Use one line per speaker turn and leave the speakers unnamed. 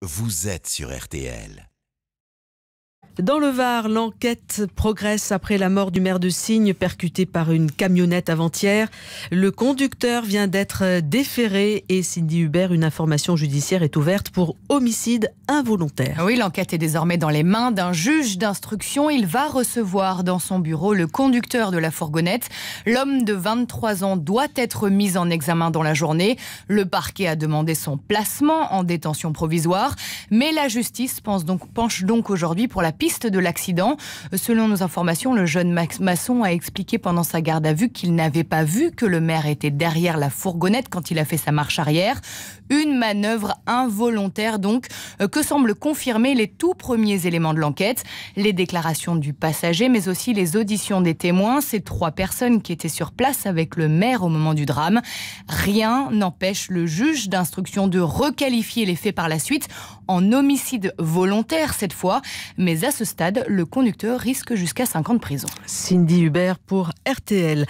Vous êtes sur RTL. Dans le Var, l'enquête progresse après la mort du maire de Signe percuté par une camionnette avant-hier. Le conducteur vient d'être déféré et Cindy Hubert, une information judiciaire est ouverte pour
homicide involontaire. Ah oui, l'enquête est désormais dans les mains d'un juge d'instruction. Il va recevoir dans son bureau le conducteur de la fourgonnette. L'homme de 23 ans doit être mis en examen dans la journée. Le parquet a demandé son placement en détention provisoire, mais la justice penche donc aujourd'hui pour la piste de l'accident. Euh, selon nos informations, le jeune maçon a expliqué pendant sa garde à vue qu'il n'avait pas vu que le maire était derrière la fourgonnette quand il a fait sa marche arrière. Une manœuvre involontaire donc euh, que semblent confirmer les tout premiers éléments de l'enquête, les déclarations du passager mais aussi les auditions des témoins, ces trois personnes qui étaient sur place avec le maire au moment du drame. Rien n'empêche le juge d'instruction de requalifier les faits par la suite en homicide volontaire cette fois, mais à ce stade, le conducteur risque jusqu'à 50 ans prison.
Cindy Hubert pour RTL.